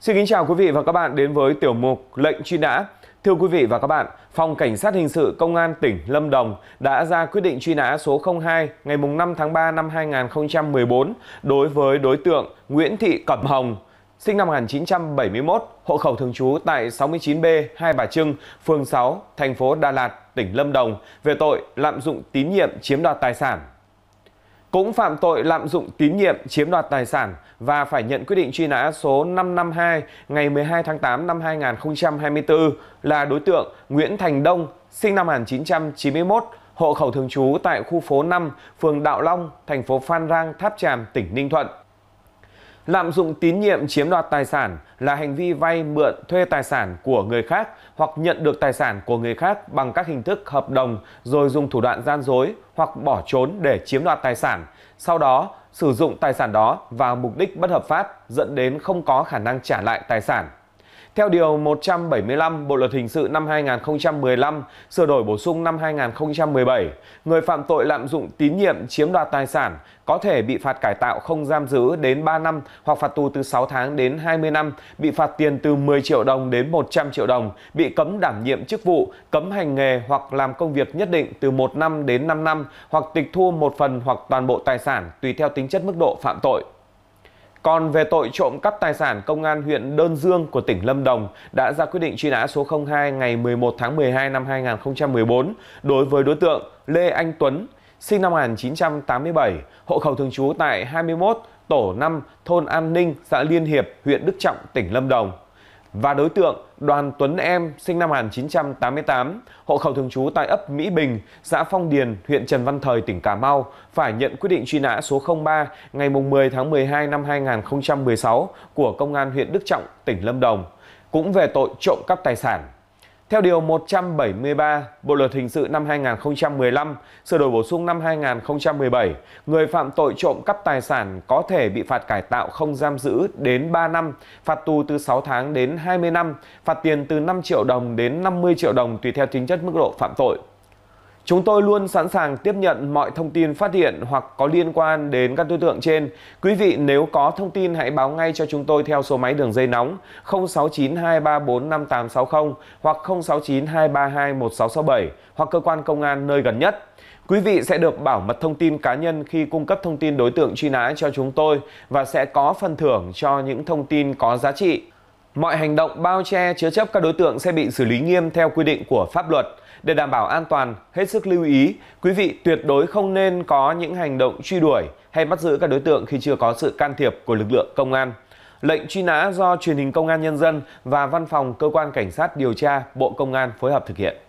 Xin kính chào quý vị và các bạn đến với tiểu mục lệnh truy nã. Thưa quý vị và các bạn, Phòng Cảnh sát Hình sự Công an tỉnh Lâm Đồng đã ra quyết định truy nã số 02 ngày 5 tháng 3 năm 2014 đối với đối tượng Nguyễn Thị Cẩm Hồng, sinh năm 1971, hộ khẩu thường trú tại 69B Hai Bà Trưng, phường 6, thành phố Đà Lạt, tỉnh Lâm Đồng về tội lạm dụng tín nhiệm chiếm đoạt tài sản cũng phạm tội lạm dụng tín nhiệm chiếm đoạt tài sản và phải nhận quyết định truy nã số 552 ngày 12 tháng 8 năm 2024 là đối tượng Nguyễn Thành Đông, sinh năm 1991, hộ khẩu thường trú tại khu phố 5, phường Đạo Long, thành phố Phan Rang, Tháp Tràm, tỉnh Ninh Thuận. Lạm dụng tín nhiệm chiếm đoạt tài sản là hành vi vay mượn thuê tài sản của người khác hoặc nhận được tài sản của người khác bằng các hình thức hợp đồng rồi dùng thủ đoạn gian dối hoặc bỏ trốn để chiếm đoạt tài sản, sau đó sử dụng tài sản đó vào mục đích bất hợp pháp dẫn đến không có khả năng trả lại tài sản theo điều 175 bộ luật hình sự năm 2015 sửa đổi bổ sung năm 2017, người phạm tội lạm dụng tín nhiệm chiếm đoạt tài sản có thể bị phạt cải tạo không giam giữ đến ba năm hoặc phạt tù từ sáu tháng đến hai mươi năm bị phạt tiền từ một triệu đồng đến một trăm triệu đồng bị cấm đảm nhiệm chức vụ cấm hành nghề hoặc làm công việc nhất định từ một năm đến năm năm hoặc tịch thu một phần hoặc toàn bộ tài sản tùy theo tính chất mức độ phạm tội còn về tội trộm cắp tài sản, Công an huyện Đơn Dương của tỉnh Lâm Đồng đã ra quyết định truy nã số 02 ngày 11 tháng 12 năm 2014 đối với đối tượng Lê Anh Tuấn, sinh năm 1987, hộ khẩu thường trú tại 21 tổ 5 thôn An Ninh, xã Liên Hiệp, huyện Đức Trọng, tỉnh Lâm Đồng và đối tượng Đoàn Tuấn Em sinh năm 1988, hộ khẩu thường trú tại ấp Mỹ Bình, xã Phong Điền, huyện Trần Văn Thời, tỉnh Cà Mau, phải nhận quyết định truy nã số 03 ngày 10 tháng 12 năm 2016 của Công an huyện Đức Trọng, tỉnh Lâm Đồng, cũng về tội trộm cắp tài sản. Theo Điều 173 Bộ Luật Hình sự năm 2015, sửa đổi bổ sung năm 2017, người phạm tội trộm cắp tài sản có thể bị phạt cải tạo không giam giữ đến 3 năm, phạt tù từ 6 tháng đến 20 năm, phạt tiền từ 5 triệu đồng đến 50 triệu đồng tùy theo tính chất mức độ phạm tội. Chúng tôi luôn sẵn sàng tiếp nhận mọi thông tin phát hiện hoặc có liên quan đến các đối tượng trên. Quý vị nếu có thông tin hãy báo ngay cho chúng tôi theo số máy đường dây nóng 0692345860 hoặc 0692321667 hoặc cơ quan công an nơi gần nhất. Quý vị sẽ được bảo mật thông tin cá nhân khi cung cấp thông tin đối tượng truy nã cho chúng tôi và sẽ có phần thưởng cho những thông tin có giá trị. Mọi hành động bao che chứa chấp các đối tượng sẽ bị xử lý nghiêm theo quy định của pháp luật. Để đảm bảo an toàn, hết sức lưu ý, quý vị tuyệt đối không nên có những hành động truy đuổi hay bắt giữ các đối tượng khi chưa có sự can thiệp của lực lượng công an. Lệnh truy nã do truyền hình Công an Nhân dân và Văn phòng Cơ quan Cảnh sát Điều tra Bộ Công an phối hợp thực hiện.